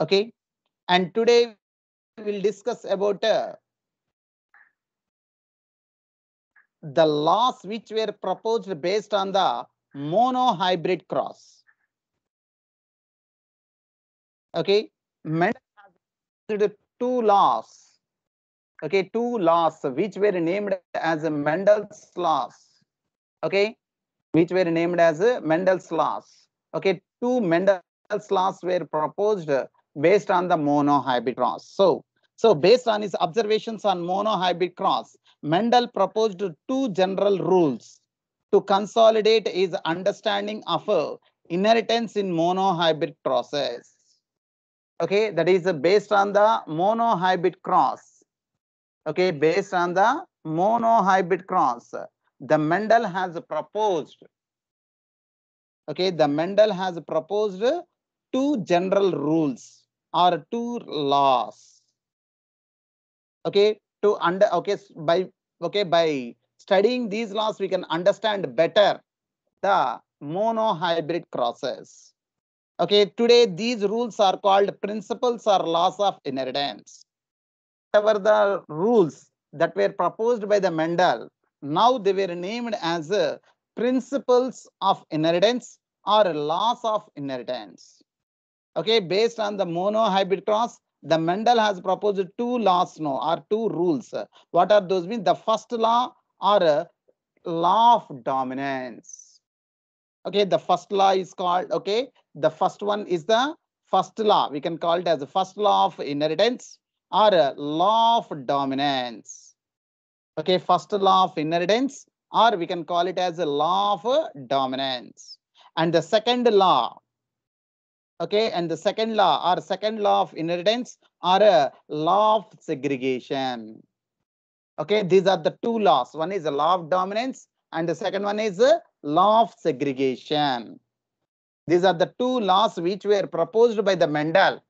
Okay, and today we'll discuss about uh, the laws which were proposed based on the monohybrid cross. Okay, Mendel two laws. Okay, two laws which were named as Mendel's laws. Okay, which were named as Mendel's laws. Okay, two Mendel's laws were proposed based on the monohybrid cross. So, so based on his observations on monohybrid cross, Mendel proposed two general rules to consolidate his understanding of uh, inheritance in monohybrid process. Okay, that is based on the monohybrid cross. Okay, based on the monohybrid cross, the Mendel has proposed. Okay, the Mendel has proposed two general rules are two laws okay to under okay by okay by studying these laws we can understand better the monohybrid crosses okay today these rules are called principles or laws of inheritance However, the rules that were proposed by the mendel now they were named as uh, principles of inheritance or laws of inheritance Okay, based on the monohybrid cross, the Mendel has proposed two laws now or two rules. What are those mean? The first law or uh, law of dominance. Okay, the first law is called, okay, the first one is the first law. We can call it as the first law of inheritance or uh, law of dominance. Okay, first law of inheritance or we can call it as a law of uh, dominance. And the second law, okay and the second law or second law of inheritance or a law of segregation okay these are the two laws one is the law of dominance and the second one is the law of segregation these are the two laws which were proposed by the mendel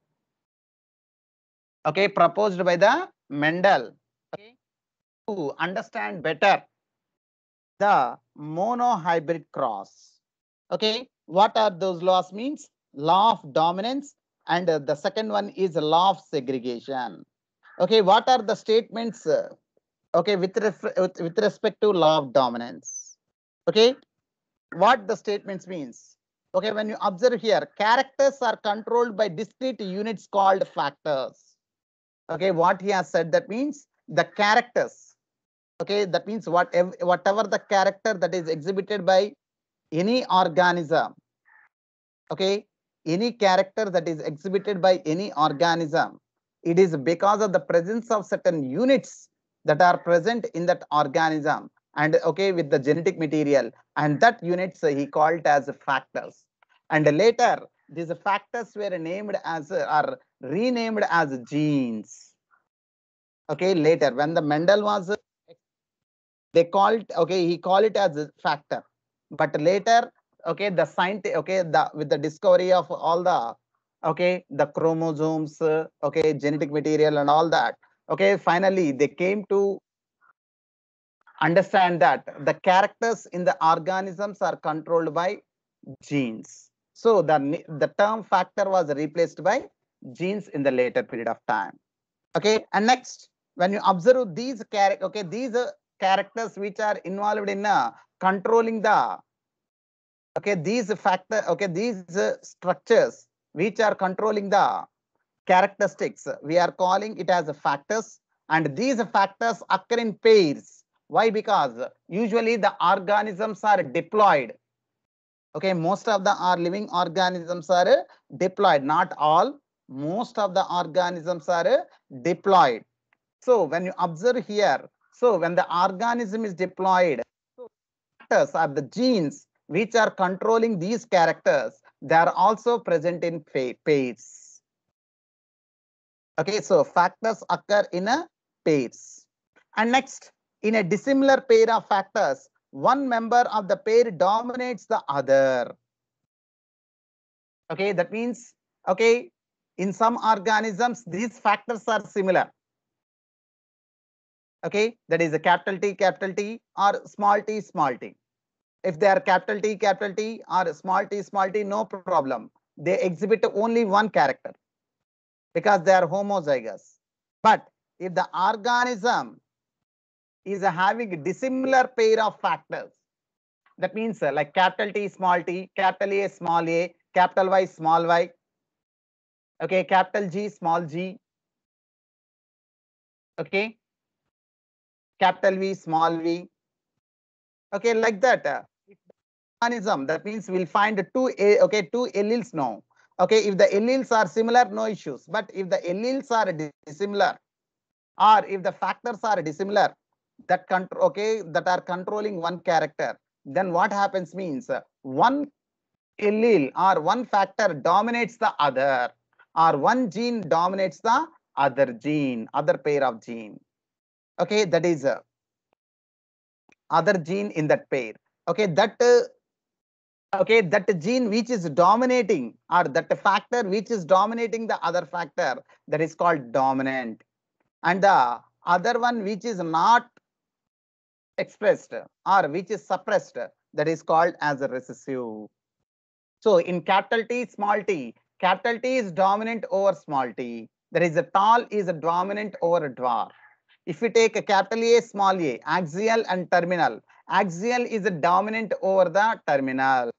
okay proposed by the mendel okay, to understand better the monohybrid cross okay what are those laws means law of dominance and uh, the second one is law of segregation. Okay, what are the statements? Uh, okay, with, with respect to law of dominance. Okay, what the statements means. Okay, when you observe here, characters are controlled by discrete units called factors. Okay, what he has said that means the characters. Okay, that means whatever, whatever the character that is exhibited by any organism. Okay, any character that is exhibited by any organism, it is because of the presence of certain units that are present in that organism and okay with the genetic material and that units he called as factors and later these factors were named as are renamed as genes okay later when the mendel was they called okay he called it as a factor but later okay the science. okay the with the discovery of all the okay the chromosomes okay genetic material and all that okay finally they came to understand that the characters in the organisms are controlled by genes so the the term factor was replaced by genes in the later period of time okay and next when you observe these okay these characters which are involved in uh, controlling the okay these factor okay these uh, structures which are controlling the characteristics we are calling it as factors and these factors occur in pairs why because usually the organisms are deployed okay most of the living organisms are deployed not all most of the organisms are deployed so when you observe here so when the organism is deployed so factors are the genes which are controlling these characters, they are also present in pairs. Okay, so factors occur in a pairs. And next, in a dissimilar pair of factors, one member of the pair dominates the other. Okay, that means, okay, in some organisms, these factors are similar. Okay, that is a capital T, capital T or small t, small t if they are capital T, capital T or small t, small t, no problem. They exhibit only one character because they are homozygous. But if the organism is having dissimilar pair of factors, that means uh, like capital T, small t, capital A, small a, capital Y, small y, okay, capital G, small g, okay, capital V, small v, okay, like that uh, Mechanism That means we'll find two okay two alleles now. Okay, if the alleles are similar, no issues. But if the alleles are dissimilar, or if the factors are dissimilar, that control okay that are controlling one character, then what happens means one allele or one factor dominates the other, or one gene dominates the other gene, other pair of gene. Okay, that is uh, other gene in that pair okay that uh, okay that gene which is dominating or that factor which is dominating the other factor that is called dominant and the other one which is not expressed or which is suppressed that is called as a recessive so in capital t small t capital t is dominant over small t There is a tall is a dominant over a dwarf if we take a capital a small a axial and terminal axial is dominant over the terminal.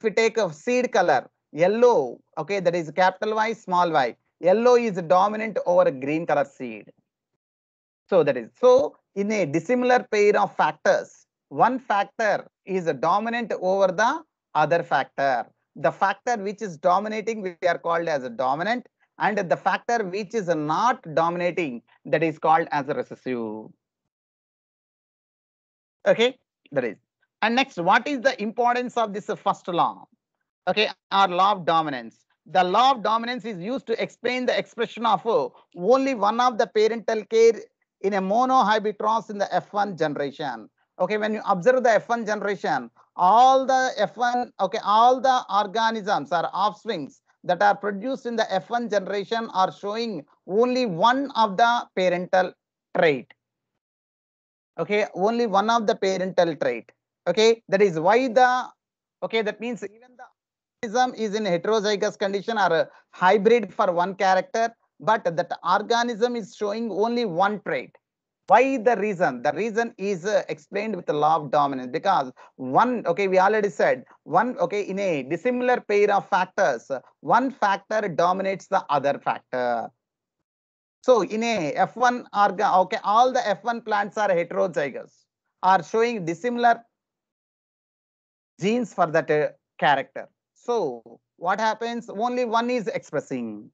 If we take a seed color, yellow, okay, that is capital Y, small y. Yellow is dominant over green color seed. So that is, so in a dissimilar pair of factors, one factor is dominant over the other factor. The factor which is dominating, we are called as a dominant and the factor which is not dominating, that is called as a recessive. Okay, that is. And next, what is the importance of this first law? Okay, our law of dominance. The law of dominance is used to explain the expression of uh, only one of the parental care in a monohybitrons in the F1 generation. Okay, when you observe the F1 generation, all the F1, okay, all the organisms or offsprings that are produced in the F1 generation are showing only one of the parental trait okay only one of the parental trait okay that is why the okay that means even the organism is in heterozygous condition or a uh, hybrid for one character but that organism is showing only one trait why the reason the reason is uh, explained with the law of dominance because one okay we already said one okay in a dissimilar pair of factors one factor dominates the other factor so in a F1 organ, okay, all the F1 plants are heterozygous, are showing dissimilar genes for that uh, character. So what happens? Only one is expressing.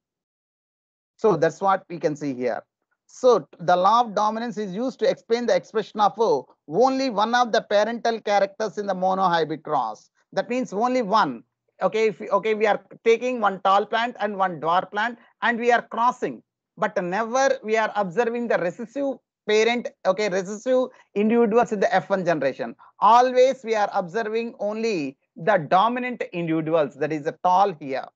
So that's what we can see here. So the law of dominance is used to explain the expression of uh, only one of the parental characters in the monohybrid cross. That means only one. Okay, if, okay, we are taking one tall plant and one dwarf plant and we are crossing but never we are observing the recessive parent, okay, recessive individuals in the F1 generation. Always we are observing only the dominant individuals, that is the tall here,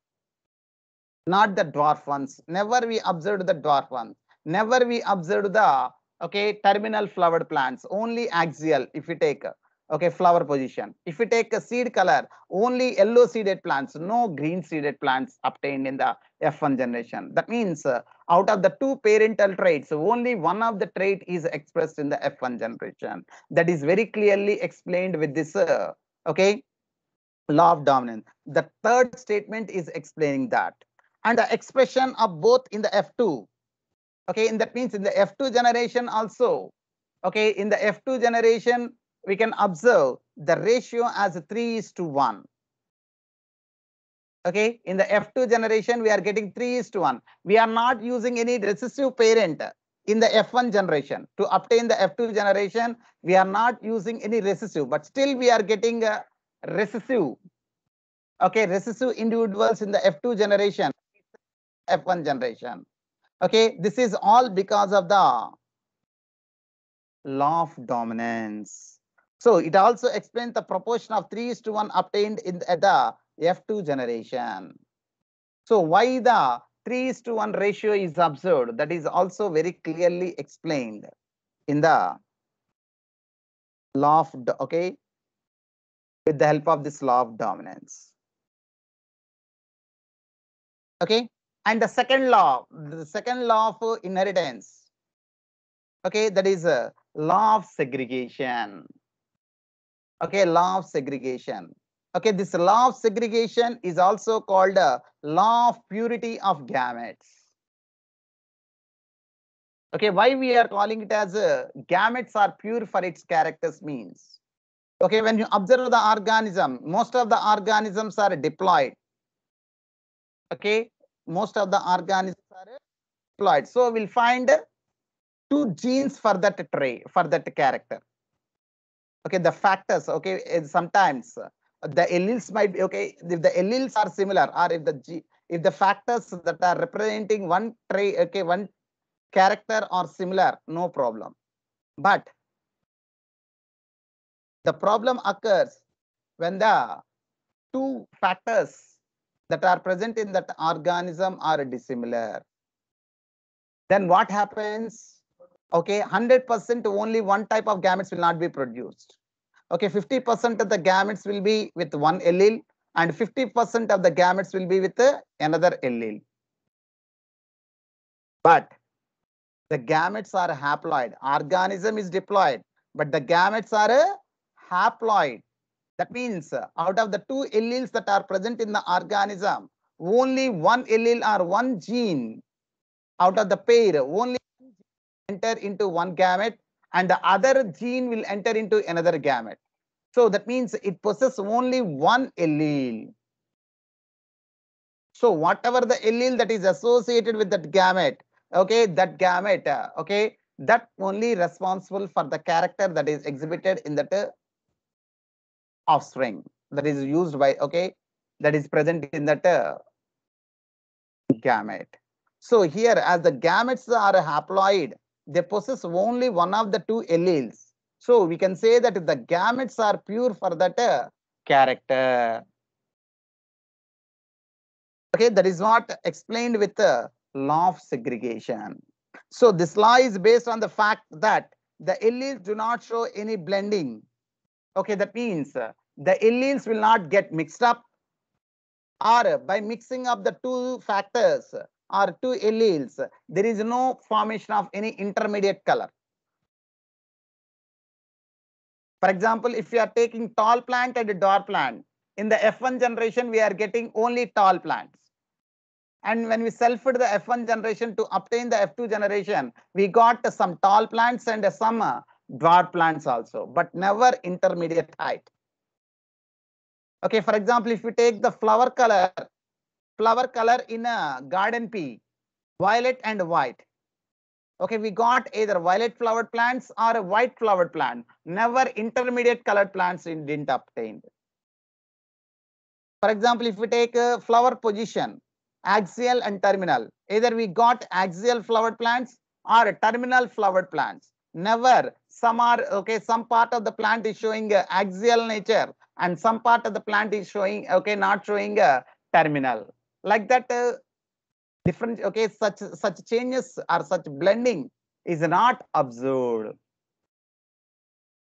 not the dwarf ones. Never we observed the dwarf ones. Never we observed the, okay, terminal flowered plants, only axial if we take, okay, flower position. If we take a seed color, only yellow seeded plants, no green seeded plants obtained in the F1 generation. That means uh, out of the two parental traits, only one of the trait is expressed in the F1 generation. That is very clearly explained with this, uh, okay, law of dominance. The third statement is explaining that. And the expression of both in the F2. Okay, and that means in the F2 generation also. Okay, in the F2 generation, we can observe the ratio as 3 is to 1 okay in the f2 generation we are getting 3 is to 1 we are not using any recessive parent in the f1 generation to obtain the f2 generation we are not using any recessive but still we are getting a uh, recessive okay recessive individuals in the f2 generation f1 generation okay this is all because of the law of dominance so it also explains the proportion of 3 is to 1 obtained in the, the F2 generation. So why the 3 is to 1 ratio is observed that is also very clearly explained in the law of, okay, with the help of this law of dominance. Okay, and the second law, the second law of inheritance. Okay, that is a uh, law of segregation. Okay, law of segregation. Okay, this law of segregation is also called a law of purity of gametes. Okay, why we are calling it as a uh, gametes are pure for its characters means. Okay, when you observe the organism, most of the organisms are diploid. Okay, most of the organisms are diploid. So we'll find two genes for that trait, for that character. Okay, the factors, okay, sometimes the alleles might be okay if the alleles are similar or if the G, if the factors that are representing one trait okay one character are similar no problem but the problem occurs when the two factors that are present in that organism are dissimilar then what happens okay 100% only one type of gametes will not be produced Okay, 50% of the gametes will be with one allele and 50% of the gametes will be with another allele. But the gametes are haploid. Organism is diploid, but the gametes are haploid. That means out of the two alleles that are present in the organism, only one allele or one gene out of the pair only enter into one gamete and the other gene will enter into another gamete. So that means it possesses only one allele. So whatever the allele that is associated with that gamete, okay, that gamete, uh, okay, that only responsible for the character that is exhibited in that uh, offspring that is used by, okay, that is present in that uh, gamete. So here as the gametes are haploid, they possess only one of the two alleles. So we can say that the gametes are pure for that uh, character. Okay, that is what explained with the law of segregation. So this law is based on the fact that the alleles do not show any blending. Okay, that means uh, the alleles will not get mixed up or by mixing up the two factors, are two alleles, there is no formation of any intermediate color. For example, if you are taking tall plant and dwarf plant, in the F1 generation, we are getting only tall plants. And when we selfed the F1 generation to obtain the F2 generation, we got some tall plants and some uh, dwarf plants also, but never intermediate height. Okay, for example, if we take the flower color flower color in a garden pea, violet and white. Okay, we got either violet flowered plants or a white flowered plant. Never intermediate colored plants didn't obtained. For example, if we take a flower position, axial and terminal, either we got axial flowered plants or terminal flowered plants. Never some are okay, some part of the plant is showing axial nature and some part of the plant is showing okay, not showing a terminal like that uh, different okay such such changes or such blending is not observed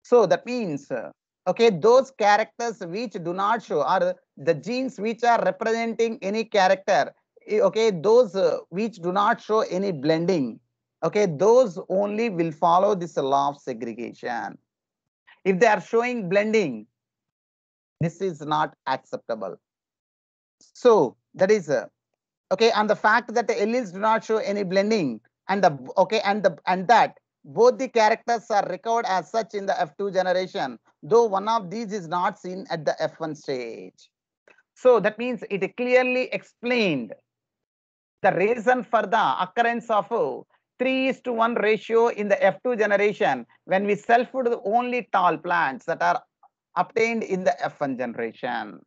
so that means uh, okay those characters which do not show are the genes which are representing any character okay those uh, which do not show any blending okay those only will follow this law of segregation if they are showing blending this is not acceptable so that is okay, and the fact that the alleles do not show any blending, and the okay, and the and that both the characters are recovered as such in the F2 generation, though one of these is not seen at the F1 stage. So that means it clearly explained the reason for the occurrence of 3 is to 1 ratio in the F2 generation when we self-food only tall plants that are obtained in the F1 generation.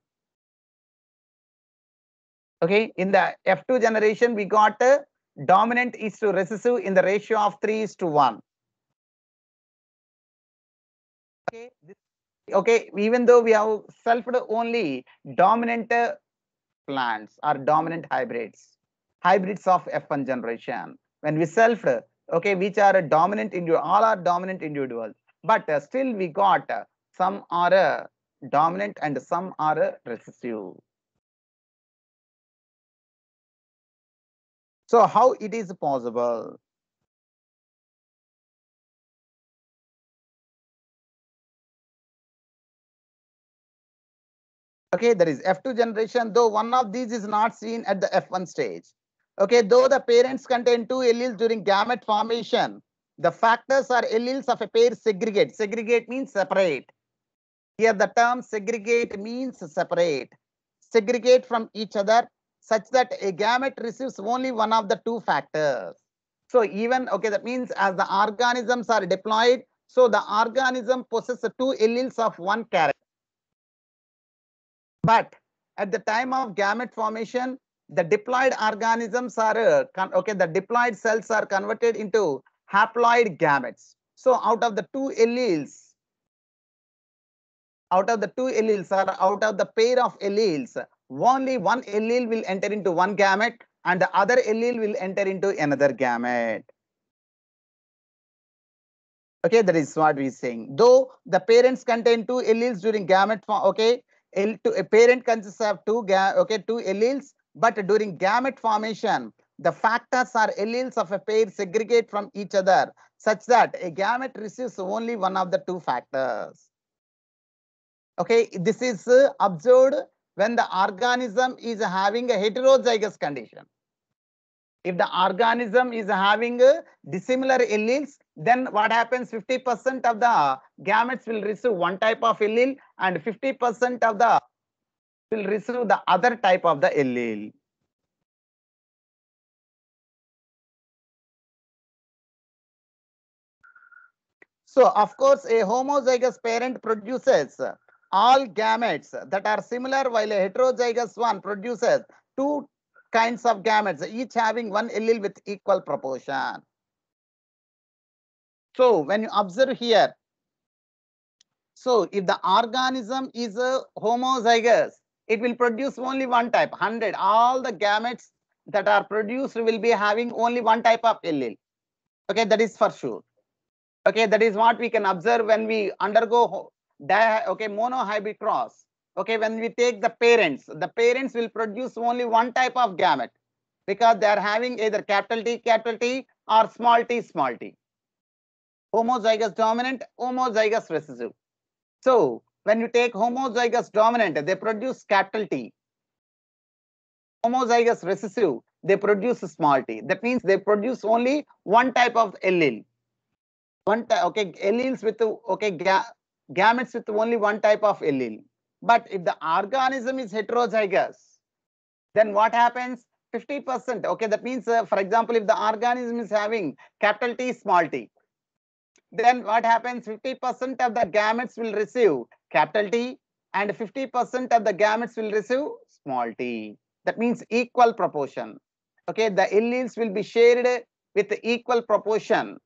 Okay, in the F2 generation, we got a uh, dominant is to recessive in the ratio of 3 is to 1. Okay, this, okay even though we have selfed only dominant uh, plants or dominant hybrids, hybrids of F1 generation. When we selfed, okay, which are dominant individual, all are dominant individuals, but uh, still we got uh, some are uh, dominant and some are recessive. So how it is possible? Okay, there is F2 generation, though one of these is not seen at the F1 stage. Okay, though the parents contain two alleles during gamete formation, the factors are alleles of a pair segregate. Segregate means separate. Here the term segregate means separate. Segregate from each other such that a gamete receives only one of the two factors. So even, okay, that means as the organisms are deployed, so the organism possesses two alleles of one character. But at the time of gamete formation, the diploid organisms are, uh, okay, the diploid cells are converted into haploid gametes. So out of the two alleles, out of the two alleles or out of the pair of alleles, only one allele will enter into one gamete and the other allele will enter into another gamete. Okay, that is what we're saying. Though the parents contain two alleles during gamete form, okay, to, a parent consists of two, okay, two alleles, but during gamete formation, the factors are alleles of a pair segregate from each other such that a gamete receives only one of the two factors. Okay, this is uh, observed when the organism is having a heterozygous condition. If the organism is having dissimilar alleles, then what happens 50% of the gametes will receive one type of allele and 50% of the will receive the other type of the allele. So, of course, a homozygous parent produces all gametes that are similar while a heterozygous one produces two kinds of gametes, each having one allele with equal proportion. So when you observe here, so if the organism is a homozygous, it will produce only one type, 100. All the gametes that are produced will be having only one type of allele. Okay, that is for sure. Okay, that is what we can observe when we undergo Di okay, monohybrid cross. Okay, when we take the parents, the parents will produce only one type of gamete because they are having either capital T, capital T or small t, small t. Homozygous dominant, homozygous recessive. So, when you take homozygous dominant, they produce capital T. Homozygous recessive, they produce small t. That means they produce only one type of allele. One type, okay, alleles with, okay, gametes with only one type of allele. But if the organism is heterozygous, then what happens? 50%. Okay, that means, uh, for example, if the organism is having capital T, small t, then what happens? 50% of the gametes will receive capital T and 50% of the gametes will receive small t. That means equal proportion. Okay, the alleles will be shared with equal proportion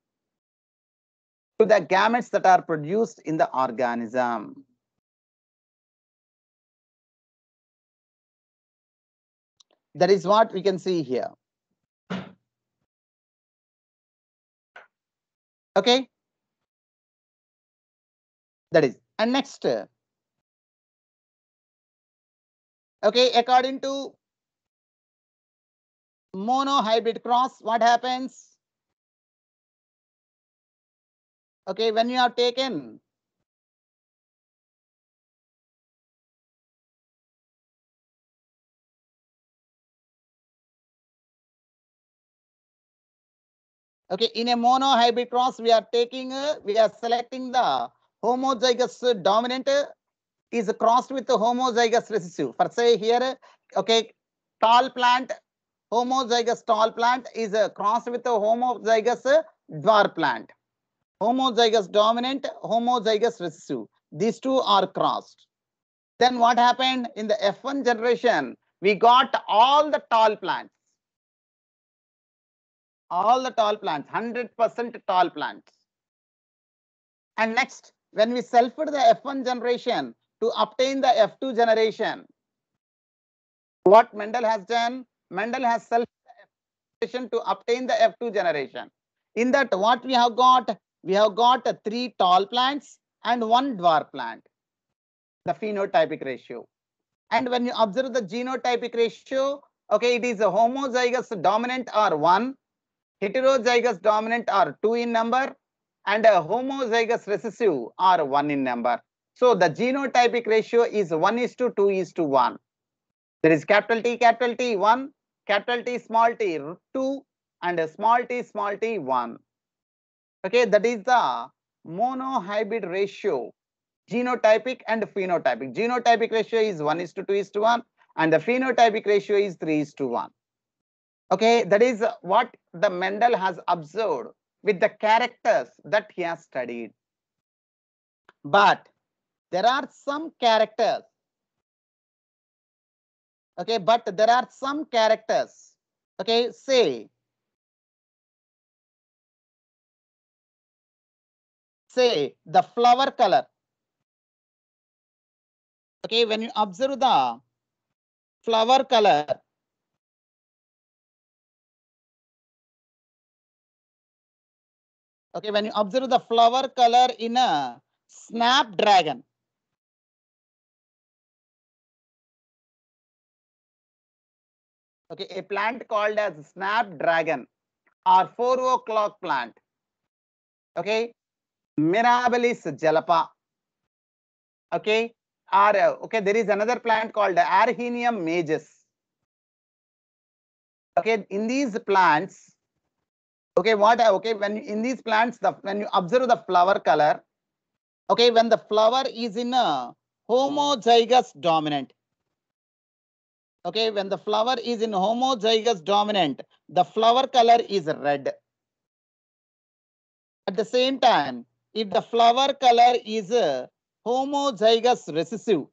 to the gametes that are produced in the organism. That is what we can see here. Okay. That is. And next. Okay, according to monohybrid cross, what happens? Okay, when you have taken Okay, in a mono hybrid cross, we are taking, uh, we are selecting the homozygous dominant uh, is crossed with the homozygous recessive. For say here, okay, tall plant, homozygous tall plant is uh, crossed with the homozygous uh, dwarf plant homozygous dominant, homozygous recessive. These two are crossed. Then what happened in the F1 generation? We got all the tall plants. All the tall plants, 100% tall plants. And next, when we selfed the F1 generation to obtain the F2 generation, what Mendel has done? Mendel has selfed the F generation to obtain the F2 generation. In that, what we have got we have got three tall plants and one dwarf plant, the phenotypic ratio. And when you observe the genotypic ratio, okay, it is a homozygous dominant or one, heterozygous dominant r two in number, and a homozygous recessive r one in number. So the genotypic ratio is 1 is to 2 is to 1. There is capital T, capital T 1, capital T, small t 2, and a small t, small t 1. Okay, that is the monohybrid ratio, genotypic and phenotypic. Genotypic ratio is 1 is to 2 is to 1 and the phenotypic ratio is 3 is to 1. Okay, that is what the Mendel has observed with the characters that he has studied. But there are some characters. Okay, but there are some characters. Okay, say say the flower color. Okay, when you observe the flower color, okay, when you observe the flower color in a snapdragon, okay, a plant called as snapdragon or four o'clock plant, okay, Mirabilis jalapa. Okay, or okay, there is another plant called Arhenium majus. Okay, in these plants, okay, what okay when in these plants the when you observe the flower color, okay, when the flower is in a homozygous dominant. Okay, when the flower is in homozygous dominant, the flower color is red. At the same time, if the flower color is uh, homozygous recessive,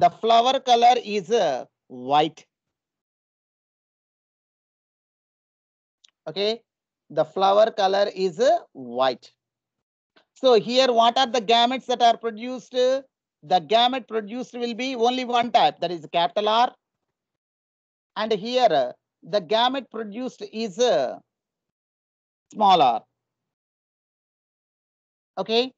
the flower color is uh, white. Okay, the flower color is uh, white. So here, what are the gametes that are produced? The gamete produced will be only one type, that is capital R. And here, the gamete produced is small r. Okay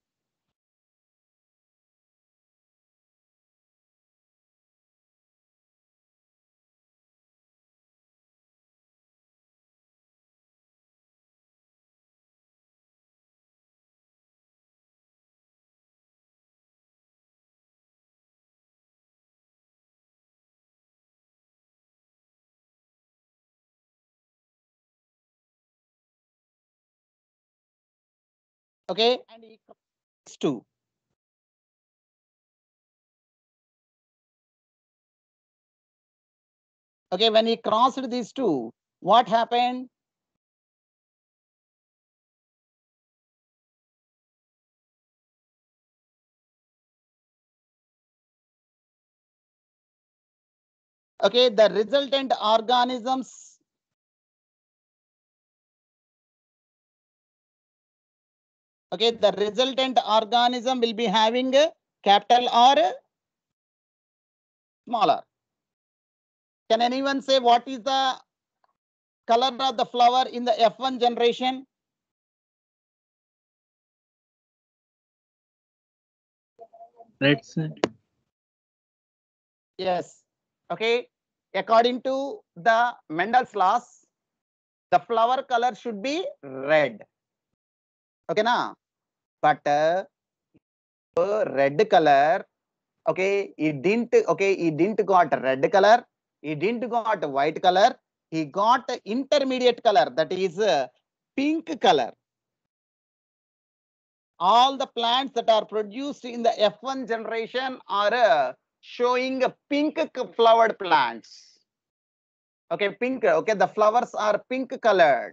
Okay, and equals two. Okay, when he crossed these two, what happened? Okay, the resultant organisms Okay, the resultant organism will be having a capital R smaller. Can anyone say what is the color of the flower in the F1 generation? Red, sir. Yes. Okay. According to the Mendel's laws, the flower color should be red. Okay, na? but uh, red color okay he didn't okay he didn't got red color he didn't got white color he got intermediate color that is uh, pink color all the plants that are produced in the f1 generation are uh, showing pink flowered plants okay pink okay the flowers are pink colored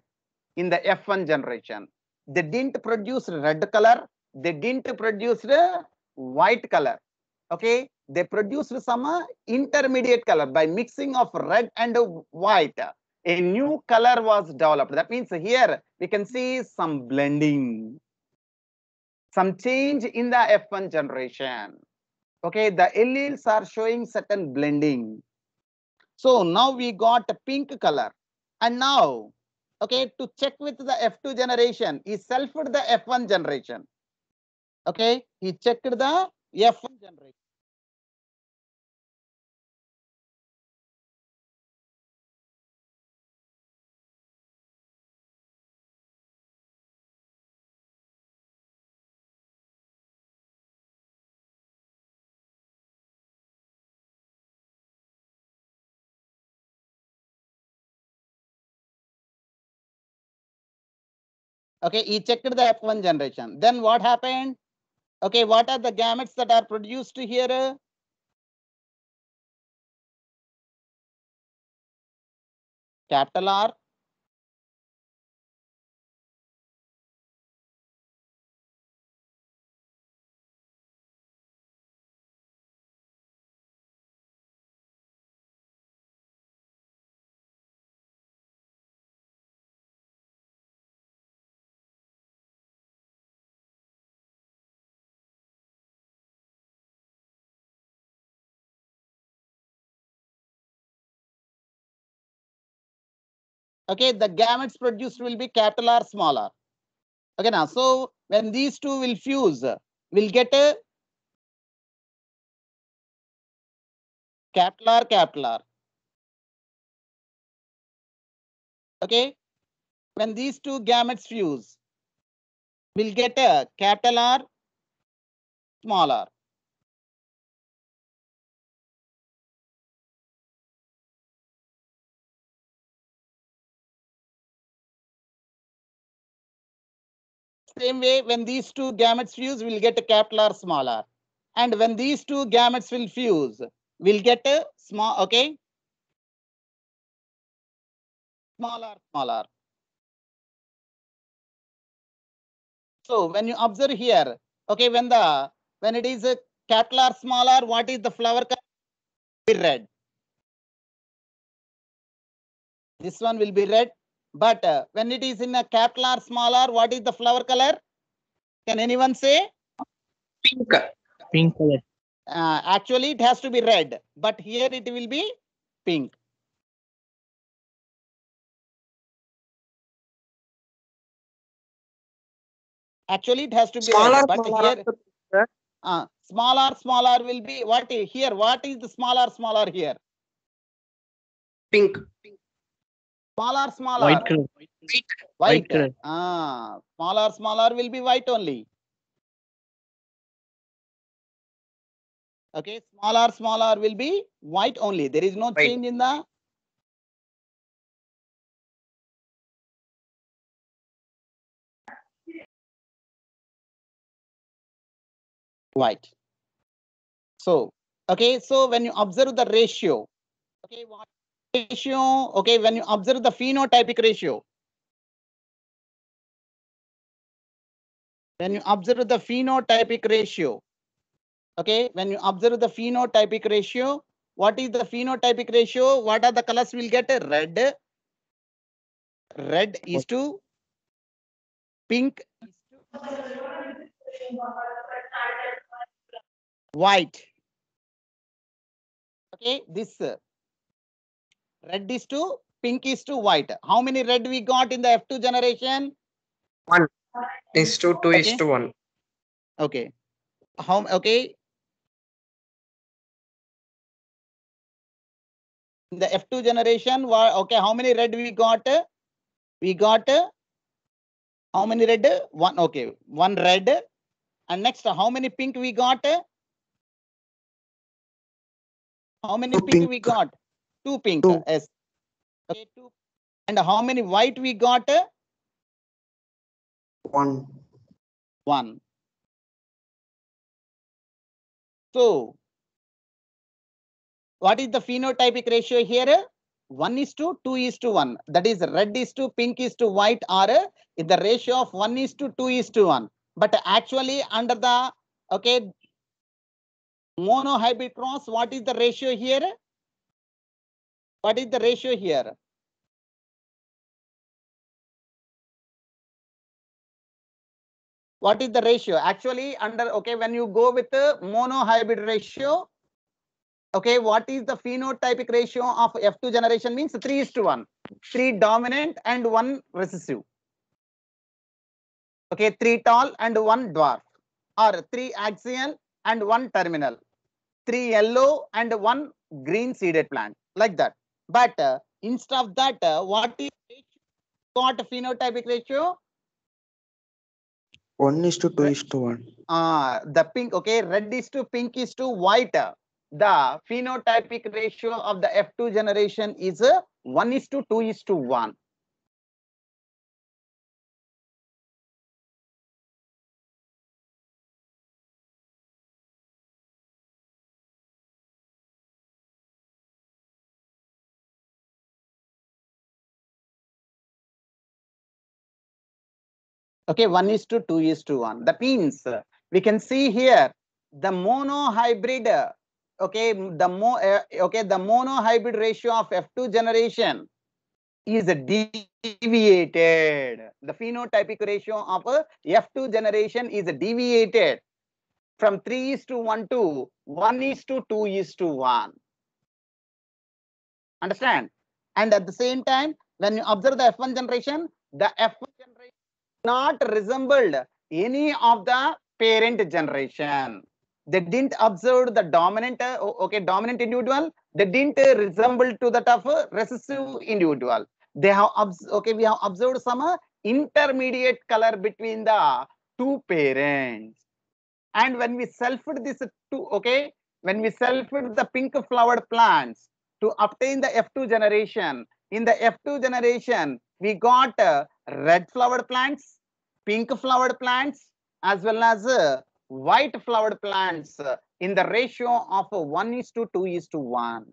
in the f1 generation they didn't produce red color they didn't produce white color okay they produced some intermediate color by mixing of red and white a new color was developed that means here we can see some blending some change in the f1 generation okay the alleles are showing certain blending so now we got a pink color and now okay, to check with the F2 generation. He selfed the F1 generation. Okay, he checked the F1 generation. Okay, he checked the F1 generation. Then what happened? Okay, what are the gametes that are produced here? Capital R, okay, the gametes produced will be capital R smaller Okay, now, so when these two will fuse, we'll get a capital R, capital R. Okay, when these two gametes fuse, we'll get a capital R, small r. Same way, when these two gametes fuse, we'll get a capital R, small r. And when these two gametes will fuse, we'll get a small, okay? Small r, small r. So when you observe here, okay, when the when it is a capital R small r, what is the flower color? Be red. This one will be red. But uh, when it is in a capital or small r, what is the flower color? Can anyone say? Pink. Pink color. Uh, actually, it has to be red, but here it will be pink. Actually, it has to be smaller, red, but smaller, here, uh, smaller, smaller will be what here? What is the smaller, smaller here? Pink. pink. Smaller, smaller, white color. white white, white ah smaller, smaller will be white only okay smaller, smaller will be white only there is no white. change in the white so okay so when you observe the ratio okay what ratio, okay, when you observe the phenotypic ratio, when you observe the phenotypic ratio, okay, when you observe the phenotypic ratio, what is the phenotypic ratio? What are the colors we'll get? Red. Red is to pink. White. Okay, this Red is to pink is to white. How many red we got in the F2 generation? One is to two okay. is to one. Okay. How okay? In the F2 generation, okay, how many red we got? We got how many red? One. Okay, one red. And next, how many pink we got? How many pink, pink we got? Two pink. Two. Yes. Okay, two. And how many white we got? One. One. So, what is the phenotypic ratio here? 1 is to 2 is to 1. That is red is to pink is to white are in the ratio of 1 is to 2 is to 1. But actually under the, okay, monohybrid cross, what is the ratio here? What is the ratio here? What is the ratio? Actually, under, okay, when you go with the monohybrid ratio, okay, what is the phenotypic ratio of F2 generation means 3 is to 1. 3 dominant and 1 recessive. Okay, 3 tall and 1 dwarf or 3 axial and 1 terminal. 3 yellow and 1 green seeded plant like that. But uh, instead of that, uh, what is what phenotypic ratio? 1 is to 2 is to 1. Ah, the pink, okay, red is to pink is to white. The phenotypic ratio of the F2 generation is uh, 1 is to 2 is to 1. okay 1 is to 2 is to 1 that means uh, we can see here the mono hybrid uh, okay the mo uh, okay the mono hybrid ratio of f2 generation is deviated the phenotypic ratio of uh, f2 generation is deviated from 3 is to 1 to 1 is to 2 is to 1 understand and at the same time when you observe the f1 generation the f1 generation not resembled any of the parent generation. They didn't observe the dominant, okay, dominant individual. They didn't resemble to that of recessive individual. They have, okay, we have observed some intermediate color between the two parents. And when we selfed this two, okay, when we selfed the pink flowered plants to obtain the F2 generation, in the F2 generation, we got uh, red flowered plants, pink flowered plants, as well as uh, white flowered plants uh, in the ratio of 1 is to 2 is to 1,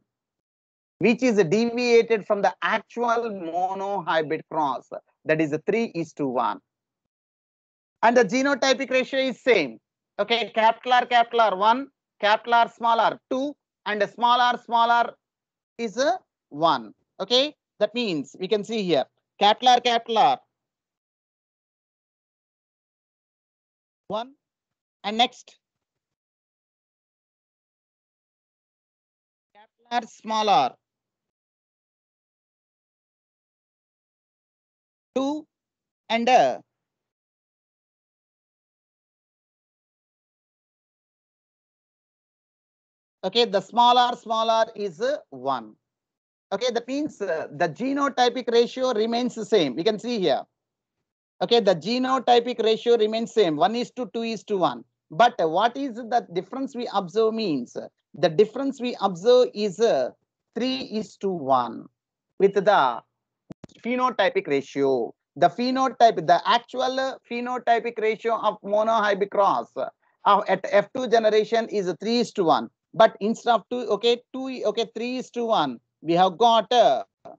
which is deviated from the actual monohybrid cross, that is 3 is to 1. And the genotypic ratio is same. Okay, capital R, capital R 1, capital R, small r 2, and small r, small r is a uh, 1. Okay, that means we can see here Capital R, capital R. One. And next. Capital R, small r. Two and a. Okay, the small r, small r is 1. Okay, that means uh, the genotypic ratio remains the same. You can see here. Okay, the genotypic ratio remains same. 1 is to 2 is to 1. But uh, what is the difference we observe means? The difference we observe is uh, 3 is to 1 with the phenotypic ratio. The phenotype, the actual phenotypic ratio of monohybicross uh, at F2 generation is 3 is to 1. But instead of 2, okay, 2, okay, 3 is to 1 we have got a uh,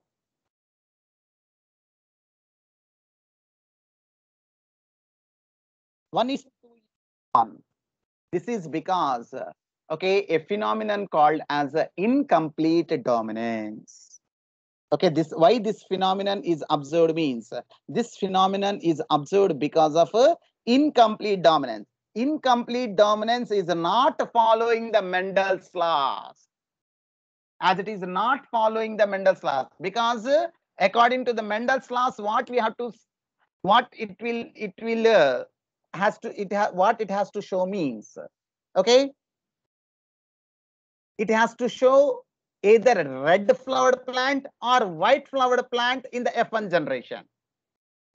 one is one. This is because uh, okay a phenomenon called as incomplete dominance. Okay, this why this phenomenon is observed means uh, this phenomenon is observed because of a incomplete dominance. Incomplete dominance is not following the Mendel's laws as it is not following the Mendel's laws because uh, according to the Mendel's laws, what we have to, what it will, it will uh, has to, it ha what it has to show means, okay? It has to show either red flowered plant or white flowered plant in the F1 generation,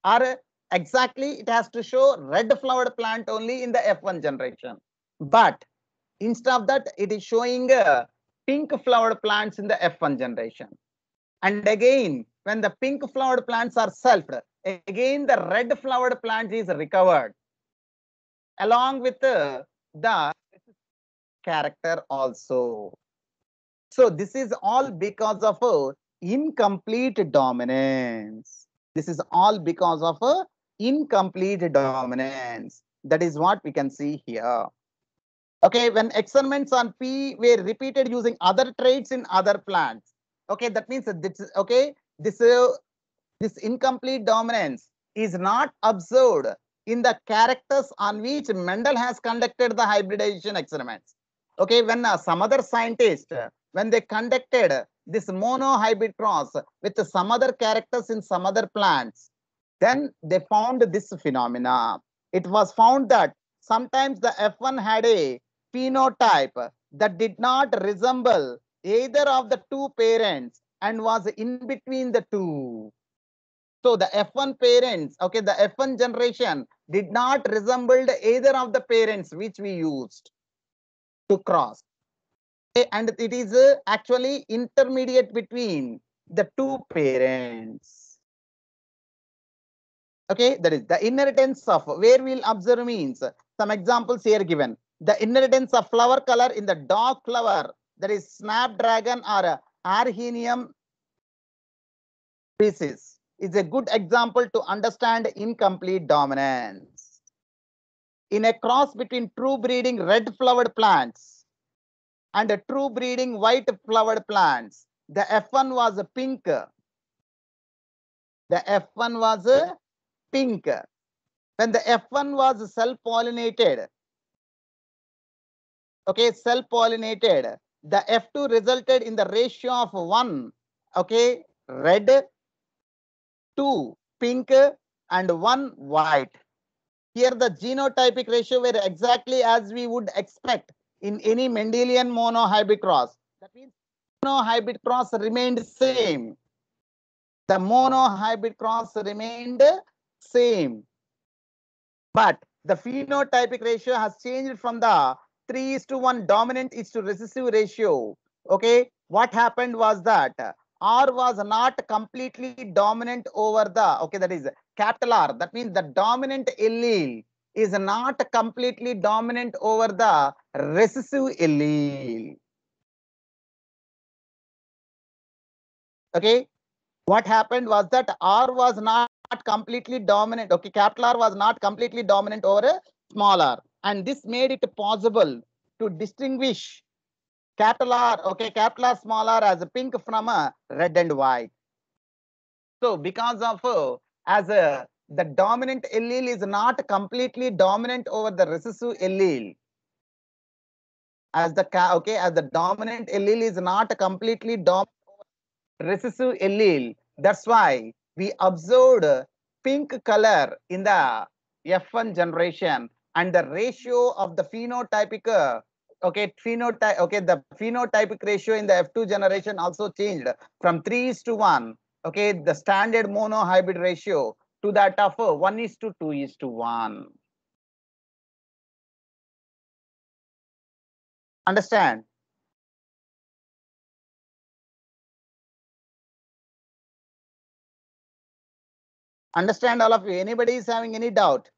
or exactly it has to show red flowered plant only in the F1 generation. But instead of that, it is showing. Uh, pink flowered plants in the F1 generation. And again, when the pink flowered plants are selfed, again the red flowered plant is recovered along with the, uh, the character also. So this is all because of a uh, incomplete dominance. This is all because of a uh, incomplete dominance. That is what we can see here. Okay, when experiments on P were repeated using other traits in other plants. Okay, that means that this, okay, this, uh, this incomplete dominance is not observed in the characters on which Mendel has conducted the hybridization experiments. Okay, when uh, some other scientist, uh, when they conducted this monohybrid cross with some other characters in some other plants, then they found this phenomena. It was found that sometimes the F1 had a phenotype that did not resemble either of the two parents and was in between the two. So the F1 parents, okay, the F1 generation did not resemble either of the parents which we used to cross. Okay, and it is uh, actually intermediate between the two parents. Okay, that is the inheritance of where we'll observe means some examples here given the inheritance of flower color in the dark flower, that is snapdragon or arhenium species, is a good example to understand incomplete dominance. In a cross between true breeding red flowered plants and a true breeding white flowered plants, the F1 was a pink. The F1 was a pink. When the F1 was self-pollinated, okay, self-pollinated. The F2 resulted in the ratio of 1, okay, red, 2 pink, and 1 white. Here the genotypic ratio were exactly as we would expect in any Mendelian monohybrid cross. That means monohybrid cross remained same. The monohybrid cross remained same. But the phenotypic ratio has changed from the 3 is to 1 dominant is to recessive ratio. Okay, what happened was that R was not completely dominant over the, okay, that is capital R. That means the dominant allele is not completely dominant over the recessive allele. Okay, what happened was that R was not completely dominant. Okay, capital R was not completely dominant over a small r. And this made it possible to distinguish capital R, okay, capital R, small r as a pink from a red and white. So because of uh, as a the dominant allele is not completely dominant over the recessive allele. As the okay, as the dominant allele is not completely dominant recessive allele. That's why we observed pink color in the F1 generation and the ratio of the phenotypic uh, okay phenotype okay the phenotypic ratio in the f2 generation also changed from 3 is to 1 okay the standard mono hybrid ratio to that of uh, 1 is to 2 is to 1 understand understand all of you anybody is having any doubt